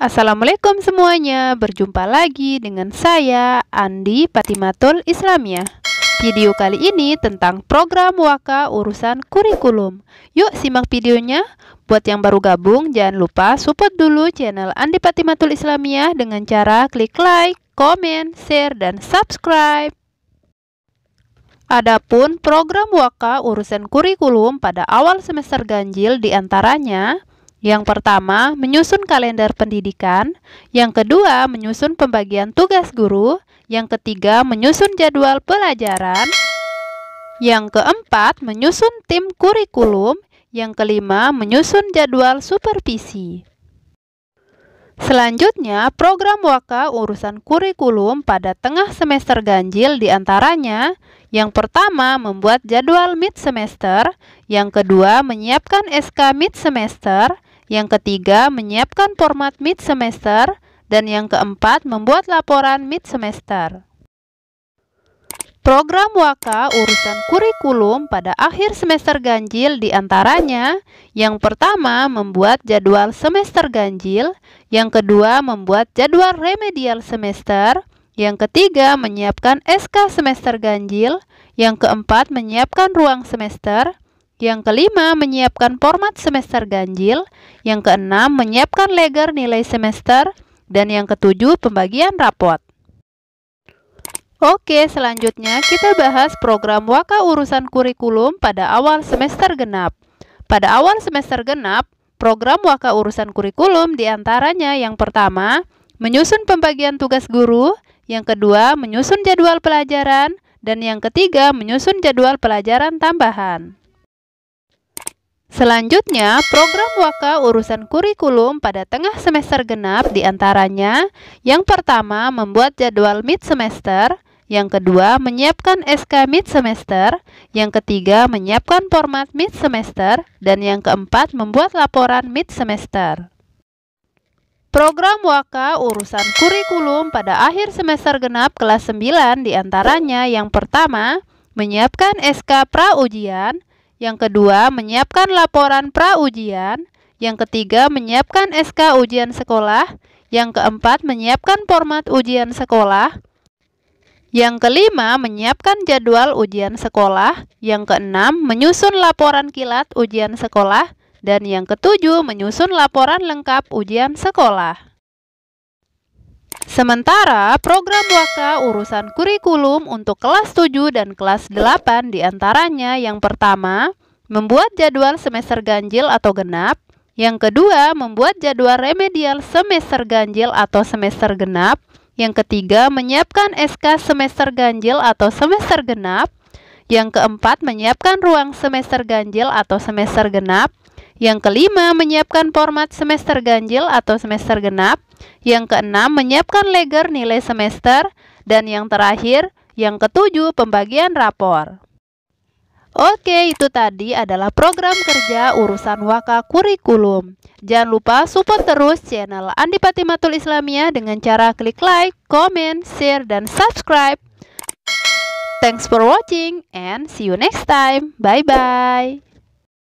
Assalamualaikum semuanya, berjumpa lagi dengan saya Andi Patimatul Islamiyah. Video kali ini tentang program Waka urusan kurikulum. Yuk simak videonya. Buat yang baru gabung, jangan lupa support dulu channel Andi Patimatul Islamiyah dengan cara klik like, komen, share, dan subscribe. Adapun program Waka urusan kurikulum pada awal semester ganjil diantaranya yang pertama, menyusun kalender pendidikan. Yang kedua, menyusun pembagian tugas guru. Yang ketiga, menyusun jadwal pelajaran. Yang keempat, menyusun tim kurikulum. Yang kelima, menyusun jadwal supervisi. Selanjutnya, program WAKA urusan kurikulum pada tengah semester ganjil diantaranya yang pertama membuat jadwal mid semester, yang kedua menyiapkan SK mid semester, yang ketiga, menyiapkan format mid semester. Dan yang keempat, membuat laporan mid semester. Program Waka urusan kurikulum pada akhir semester ganjil diantaranya yang pertama membuat jadwal semester ganjil, yang kedua membuat jadwal remedial semester, yang ketiga menyiapkan SK semester ganjil, yang keempat menyiapkan ruang semester, yang kelima, menyiapkan format semester ganjil. Yang keenam, menyiapkan leger nilai semester. Dan yang ketujuh, pembagian rapot. Oke, selanjutnya kita bahas program Waka Urusan Kurikulum pada awal semester genap. Pada awal semester genap, program Waka Urusan Kurikulum diantaranya yang pertama, menyusun pembagian tugas guru, yang kedua, menyusun jadwal pelajaran, dan yang ketiga, menyusun jadwal pelajaran tambahan. Selanjutnya, program Waka urusan kurikulum pada tengah semester genap diantaranya yang pertama membuat jadwal mid semester, yang kedua menyiapkan SK mid semester, yang ketiga menyiapkan format mid semester, dan yang keempat membuat laporan mid semester. Program Waka urusan kurikulum pada akhir semester genap kelas 9 diantaranya yang pertama menyiapkan SK pra ujian, yang kedua, menyiapkan laporan pra-ujian. Yang ketiga, menyiapkan SK ujian sekolah. Yang keempat, menyiapkan format ujian sekolah. Yang kelima, menyiapkan jadwal ujian sekolah. Yang keenam, menyusun laporan kilat ujian sekolah. Dan yang ketujuh, menyusun laporan lengkap ujian sekolah. Sementara program Waka urusan kurikulum untuk kelas 7 dan kelas 8 diantaranya yang pertama, membuat jadwal semester ganjil atau genap, yang kedua, membuat jadwal remedial semester ganjil atau semester genap. Yang ketiga, menyiapkan SK semester ganjil atau semester genap. Yang keempat, menyiapkan ruang semester ganjil atau semester genap. Yang kelima, menyiapkan format semester ganjil atau semester genap. Yang keenam, menyiapkan leger nilai semester. Dan yang terakhir, yang ketujuh, pembagian rapor. Oke, itu tadi adalah program kerja urusan Waka Kurikulum. Jangan lupa support terus channel Andi Patimatul Islamia dengan cara klik like, comment, share, dan subscribe. Thanks for watching and see you next time. Bye-bye.